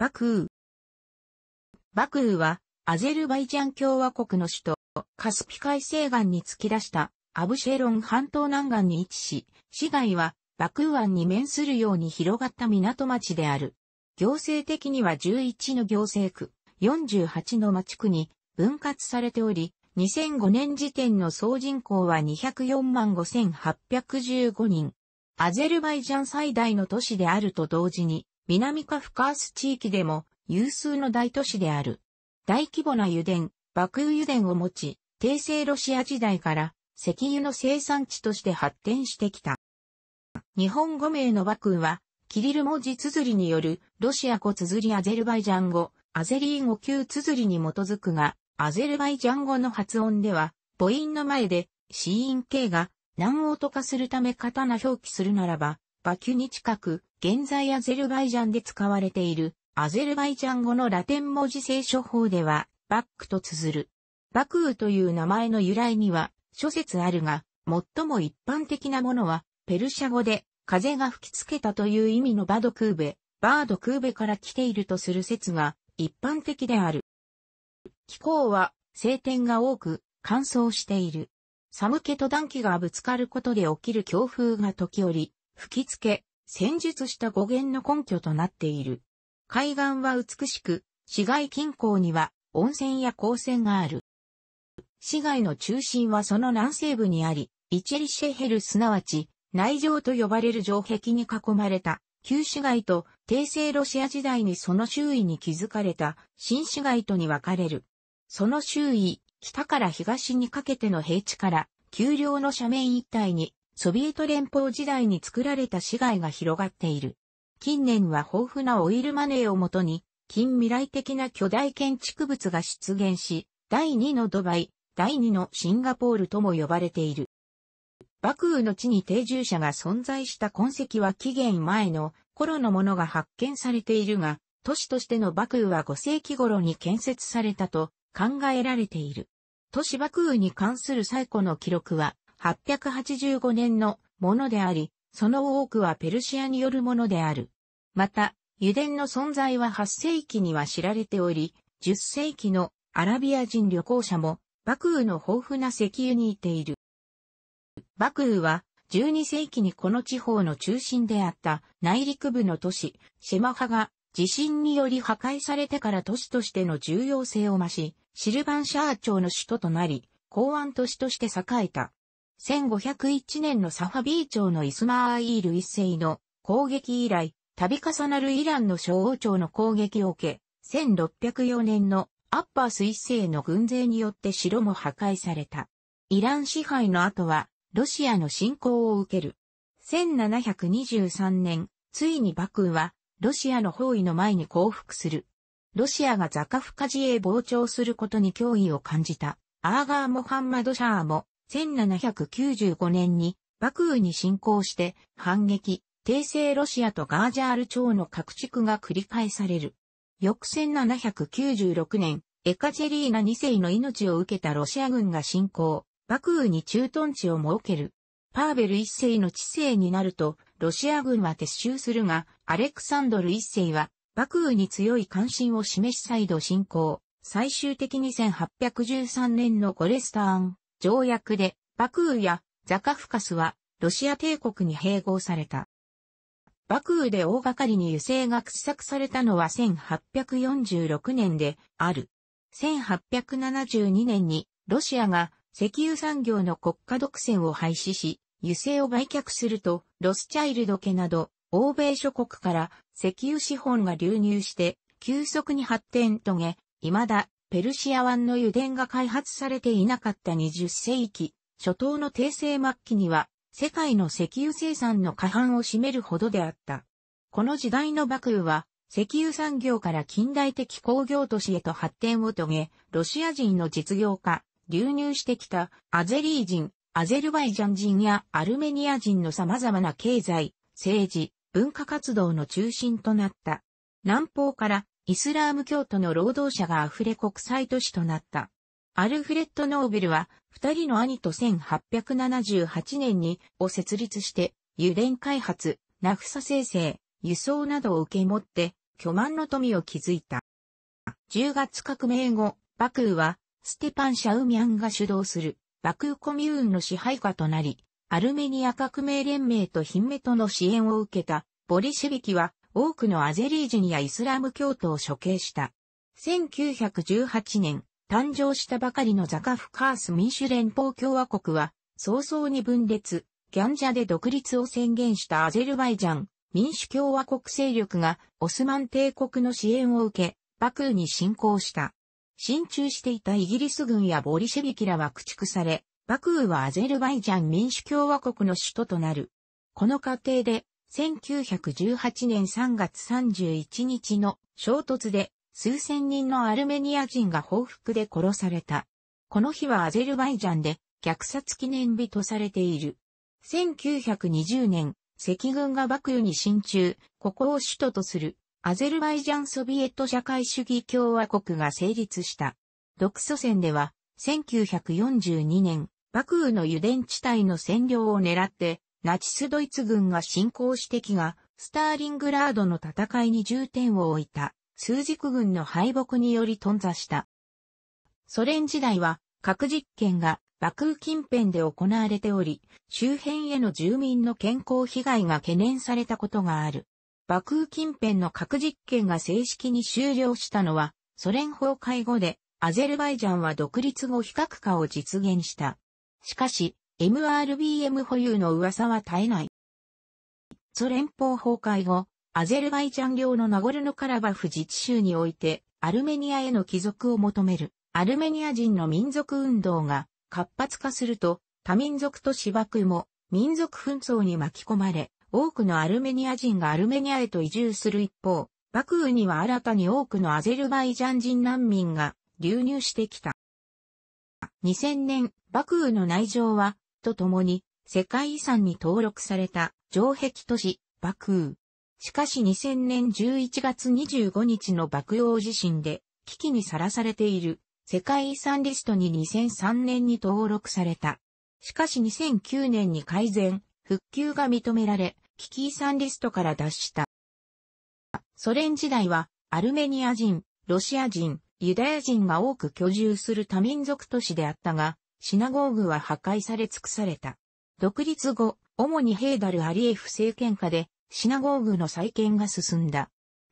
バクー。バクーは、アゼルバイジャン共和国の首都、カスピ海西岸に突き出したアブシェロン半島南岸に位置し、市街はバクー湾に面するように広がった港町である。行政的には11の行政区、48の町区に分割されており、2005年時点の総人口は204万5815人。アゼルバイジャン最大の都市であると同時に、南カフカース地域でも有数の大都市である。大規模な油田、爆油油田を持ち、帝政ロシア時代から石油の生産地として発展してきた。日本語名の爆クは、キリル文字綴りによるロシア語綴りアゼルバイジャン語、アゼリー語級綴りに基づくが、アゼルバイジャン語の発音では、母音の前で、子音形が、難音化するため刀表記するならば、バキュに近く、現在アゼルバイジャンで使われている、アゼルバイジャン語のラテン文字聖書法では、バックと綴る。バクーという名前の由来には、諸説あるが、最も一般的なものは、ペルシャ語で、風が吹きつけたという意味のバドクーベ、バードクーベから来ているとする説が、一般的である。気候は、晴天が多く、乾燥している。寒気と暖気がぶつかることで起きる強風が時折、吹き付け、戦術した語源の根拠となっている。海岸は美しく、市街近郊には温泉や光泉がある。市街の中心はその南西部にあり、イチェリシェヘルすなわち内城と呼ばれる城壁に囲まれた旧市街と帝政ロシア時代にその周囲に築かれた新市街とに分かれる。その周囲、北から東にかけての平地から丘陵の斜面一帯にソビエト連邦時代に作られた市街が広がっている。近年は豊富なオイルマネーをもとに、近未来的な巨大建築物が出現し、第2のドバイ、第2のシンガポールとも呼ばれている。幕府の地に定住者が存在した痕跡は紀元前の頃のものが発見されているが、都市としての幕府は5世紀頃に建設されたと考えられている。都市幕府に関する最古の記録は、885年のものであり、その多くはペルシアによるものである。また、油田の存在は8世紀には知られており、10世紀のアラビア人旅行者も、幕羽の豊富な石油にいている。幕羽は、12世紀にこの地方の中心であった内陸部の都市、シェマハが地震により破壊されてから都市としての重要性を増し、シルバンシャー朝の首都となり、港湾都市として栄えた。1501年のサファビー朝のイスマーイール一世の攻撃以来、度重なるイランの小王朝の攻撃を受け、1604年のアッパース一世の軍勢によって城も破壊された。イラン支配の後は、ロシアの侵攻を受ける。1723年、ついにクーは、ロシアの包囲の前に降伏する。ロシアがザカフカジへ膨張することに脅威を感じた、アーガー・モハンマド・シャーも、1795年に幕府に侵攻して反撃、帝政ロシアとガージャール朝の拡築が繰り返される。翌1796年、エカチェリーナ2世の命を受けたロシア軍が侵攻、幕府に駐屯地を設ける。パーベル1世の知性になると、ロシア軍は撤収するが、アレクサンドル1世は、幕府に強い関心を示し再度侵攻。最終的に1813年のゴレスターン条約で、バクーやザカフカスはロシア帝国に併合された。バクーで大掛かりに油性が掘削されたのは1846年である。1872年にロシアが石油産業の国家独占を廃止し、油性を売却するとロスチャイルド家など欧米諸国から石油資本が流入して急速に発展遂げ、未だペルシア湾の油田が開発されていなかった20世紀、初頭の帝政末期には、世界の石油生産の過半を占めるほどであった。この時代の幕府は、石油産業から近代的工業都市へと発展を遂げ、ロシア人の実業家、流入してきたアゼリー人、アゼルバイジャン人やアルメニア人の様々な経済、政治、文化活動の中心となった。南方からイスラーム教徒の労働者が溢れ国際都市となった。アルフレッド・ノーベルは、二人の兄と1878年に、を設立して、油田開発、ナフサ生成、輸送などを受け持って、巨万の富を築いた。10月革命後、バクーは、ステパン・シャウミャンが主導する、バクーコミューンの支配下となり、アルメニア革命連盟とヒンメトの支援を受けた、ボリシェビキは、多くのアゼリージニやイスラム教徒を処刑した。1918年、誕生したばかりのザカフカース民主連邦共和国は、早々に分裂、ギャンジャで独立を宣言したアゼルバイジャン、民主共和国勢力がオスマン帝国の支援を受け、バクーに侵攻した。進駐していたイギリス軍やボリシェビキらは駆逐され、バクーはアゼルバイジャン民主共和国の首都となる。この過程で1918年3月31日の衝突で数千人のアルメニア人が報復で殺された。この日はアゼルバイジャンで虐殺記念日とされている。1920年、赤軍が幕府に進駐、ここを首都とするアゼルバイジャンソビエト社会主義共和国が成立した。独ソ戦では1942年、幕府の油田地帯の占領を狙ってナチスドイツ軍が侵攻してきが、スターリングラードの戦いに重点を置いた、数軸軍の敗北により頓挫した。ソ連時代は、核実験が、バクー近辺で行われており、周辺への住民の健康被害が懸念されたことがある。バクー近辺の核実験が正式に終了したのは、ソ連崩壊後で、アゼルバイジャンは独立後非核化を実現した。しかし、MRBM 保有の噂は絶えない。ソ連邦崩壊後、アゼルバイジャン領のナゴルノカラバフ自治州において、アルメニアへの帰属を求める、アルメニア人の民族運動が活発化すると、多民族と芝生も民族紛争に巻き込まれ、多くのアルメニア人がアルメニアへと移住する一方、バクーには新たに多くのアゼルバイジャン人難民が流入してきた。2000年、バクーの内情はとともに世界遺産に登録された城壁都市バクー。しかし2000年11月25日の爆洋地震で危機にさらされている世界遺産リストに2003年に登録された。しかし2009年に改善、復旧が認められ、危機遺産リストから脱した。ソ連時代はアルメニア人、ロシア人、ユダヤ人が多く居住する多民族都市であったが、シナゴーグは破壊され尽くされた。独立後、主にヘーダル・アリエフ政権下で、シナゴーグの再建が進んだ。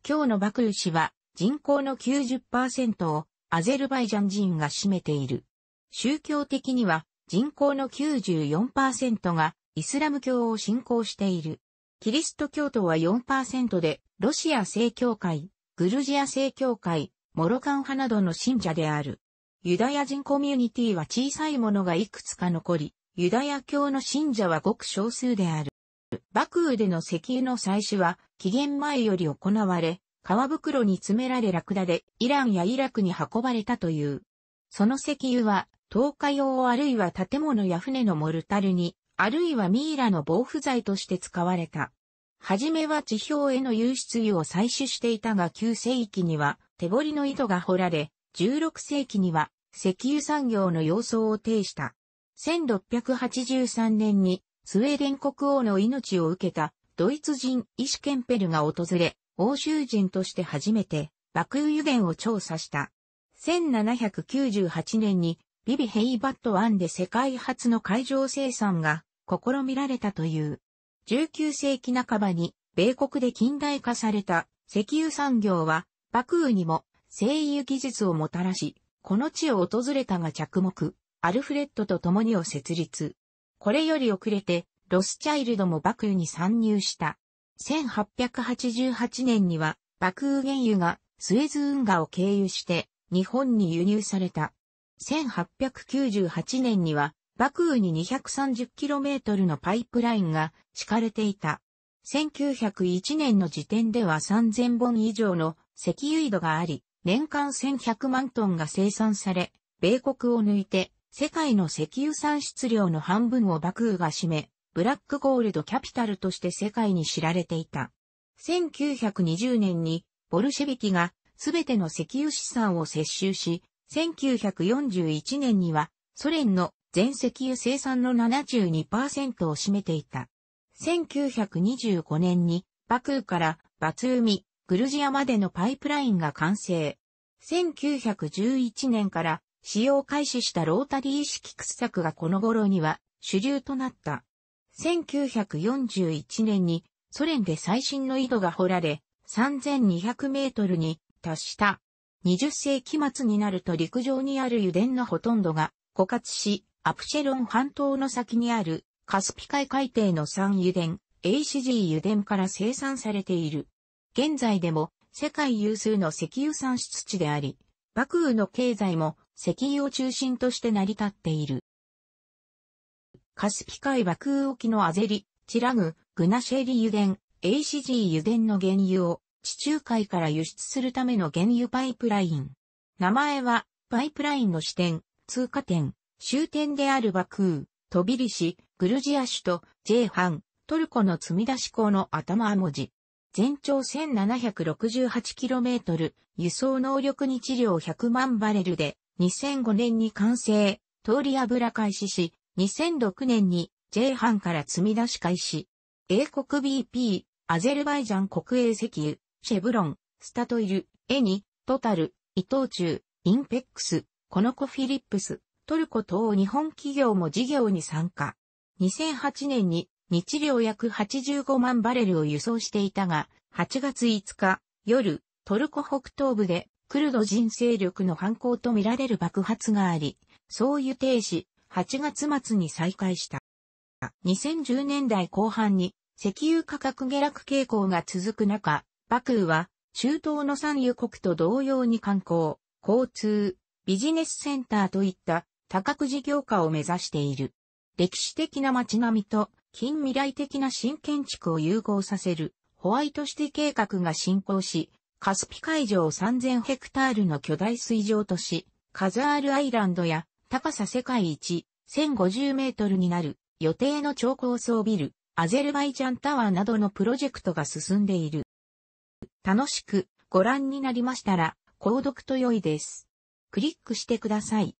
今日のバクル市は、人口の90%をアゼルバイジャン人が占めている。宗教的には、人口の94%がイスラム教を信仰している。キリスト教徒は4%で、ロシア正教会、グルジア正教会、モロカン派などの信者である。ユダヤ人コミュニティは小さいものがいくつか残り、ユダヤ教の信者はごく少数である。クーでの石油の採取は、紀元前より行われ、川袋に詰められラクダでイランやイラクに運ばれたという。その石油は、投下用あるいは建物や船のモルタルに、あるいはミイラの防腐剤として使われた。はじめは地表への湧出油を採取していたが旧世紀には手彫りの糸が掘られ、16世紀には石油産業の様相を呈した。1683年にスウェーデン国王の命を受けたドイツ人イシュケンペルが訪れ、欧州人として初めて爆油源を調査した。1798年にビビヘイバット湾で世界初の海上生産が試みられたという。19世紀半ばに米国で近代化された石油産業は、爆油にも精油技術をもたらし、この地を訪れたが着目、アルフレッドと共にを設立。これより遅れて、ロスチャイルドも爆油に参入した。1888年には、爆油原油がスエズ運河を経由して日本に輸入された。1898年には、爆油に 230km のパイプラインが敷かれていた。1901年の時点では3000本以上の石油井戸があり、年間1100万トンが生産され、米国を抜いて世界の石油産出量の半分をバクーが占め、ブラックゴールドキャピタルとして世界に知られていた。1920年にボルシェビキがすべての石油資産を接収し、1941年にはソ連の全石油生産の72%を占めていた。1925年にバクーからバツ海、ミ、グルジアまでのパイプラインが完成。1911年から使用開始したロータリー式掘削がこの頃には主流となった。1941年にソ連で最新の井戸が掘られ、3200メートルに達した。20世紀末になると陸上にある油田のほとんどが枯渇し、アプシェロン半島の先にあるカスピ海海底の3油田、a c g 油田から生産されている。現在でも世界有数の石油産出地であり、幕府の経済も石油を中心として成り立っている。カスピ海幕府沖のアゼリ、チラグ、グナシェリ油田、a c g 油田の原油を地中海から輸出するための原油パイプライン。名前は、パイプラインの支店、通過点、終点であるバクー、トビリシ、グルジア首都、ジェーハン、トルコの積み出し港の頭文字。全長 1768km、輸送能力日量100万バレルで、2005年に完成、通り油開始し、2006年に J 班から積み出し開始。英国 BP、アゼルバイジャン国営石油、シェブロン、スタトイル、エニ、トタル、伊藤忠、インペックス、コノコフィリップス、トルコ等日本企業も事業に参加。2008年に日量約85万バレルを輸送していたが、8月5日、夜、トルコ北東部で、クルド人勢力の犯行とみられる爆発があり、そう輸停し、8月末に再開した。2010年代後半に、石油価格下落傾向が続く中、バクーは、中東の産油国と同様に観光、交通、ビジネスセンターといった多角事業化を目指している。歴史的な街並みと近未来的な新建築を融合させるホワイトシティ計画が進行し、カスピ海上3000ヘクタールの巨大水上都市、カザールアイランドや高さ世界一1050メートルになる予定の超高層ビル、アゼルバイジャンタワーなどのプロジェクトが進んでいる。楽しくご覧になりましたら、購読と良いです。クリックしてください。